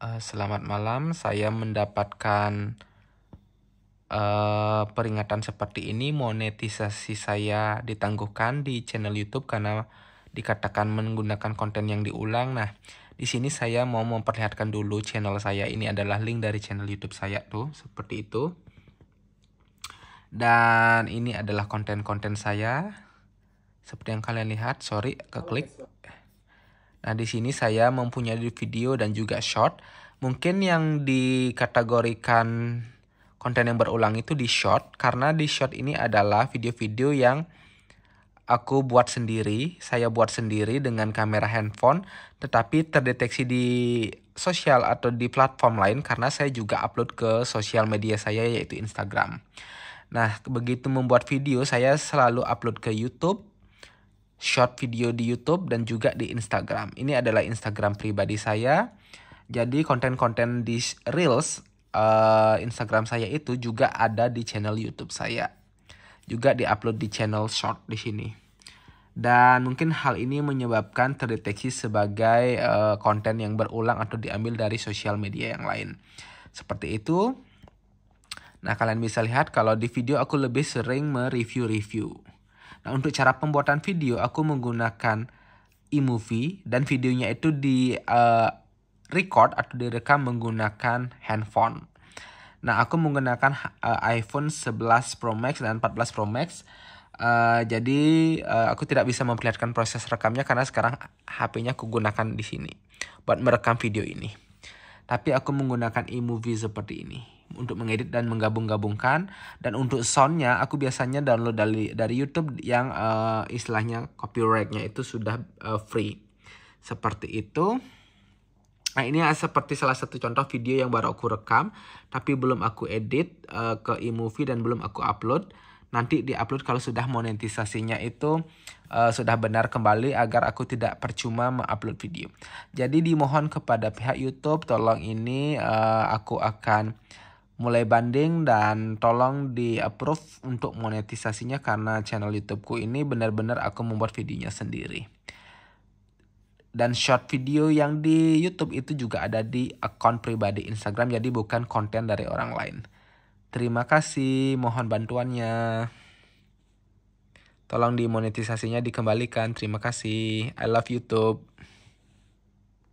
Eh, selamat malam. Saya mendapatkan uh, peringatan seperti ini. Monetisasi saya ditangguhkan di channel YouTube karena dikatakan menggunakan konten yang diulang. Nah, di sini saya mau memperlihatkan dulu channel saya. Ini adalah link dari channel YouTube saya tuh, seperti itu. Dan ini adalah konten-konten saya. Seperti yang kalian lihat, sorry, keklik. Nah, di sini saya mempunyai video dan juga short. Mungkin yang dikategorikan konten yang berulang itu di short karena di short ini adalah video-video yang aku buat sendiri, saya buat sendiri dengan kamera handphone tetapi terdeteksi di sosial atau di platform lain karena saya juga upload ke sosial media saya yaitu Instagram. Nah, begitu membuat video saya selalu upload ke YouTube short video di YouTube dan juga di Instagram. Ini adalah Instagram pribadi saya. Jadi konten-konten di Reels uh, Instagram saya itu juga ada di channel YouTube saya. Juga diupload di channel short di sini. Dan mungkin hal ini menyebabkan terdeteksi sebagai uh, konten yang berulang atau diambil dari sosial media yang lain. Seperti itu. Nah, kalian bisa lihat kalau di video aku lebih sering mereview-review. Nah untuk cara pembuatan video aku menggunakan iMovie dan videonya itu di uh, record atau direkam menggunakan handphone. Nah aku menggunakan uh, iPhone 11 Pro Max dan 14 Pro Max. Uh, jadi uh, aku tidak bisa memperlihatkan proses rekamnya karena sekarang HP-nya aku gunakan di sini buat merekam video ini. Tapi aku menggunakan iMovie seperti ini untuk mengedit dan menggabung-gabungkan. Dan untuk soundnya aku biasanya download dari dari YouTube yang uh, istilahnya copyrightnya itu sudah uh, free. Seperti itu. Nah ini seperti salah satu contoh video yang baru aku rekam tapi belum aku edit uh, ke iMovie dan belum aku upload nanti diupload kalau sudah monetisasinya itu uh, sudah benar kembali agar aku tidak percuma mengupload video. Jadi dimohon kepada pihak YouTube tolong ini uh, aku akan mulai banding dan tolong di approve untuk monetisasinya karena channel YouTubeku ini benar-benar aku membuat videonya sendiri. Dan short video yang di YouTube itu juga ada di akun pribadi Instagram jadi bukan konten dari orang lain. Terima kasih, mohon bantuannya. Tolong dimonetisasinya dikembalikan. Terima kasih. I love YouTube.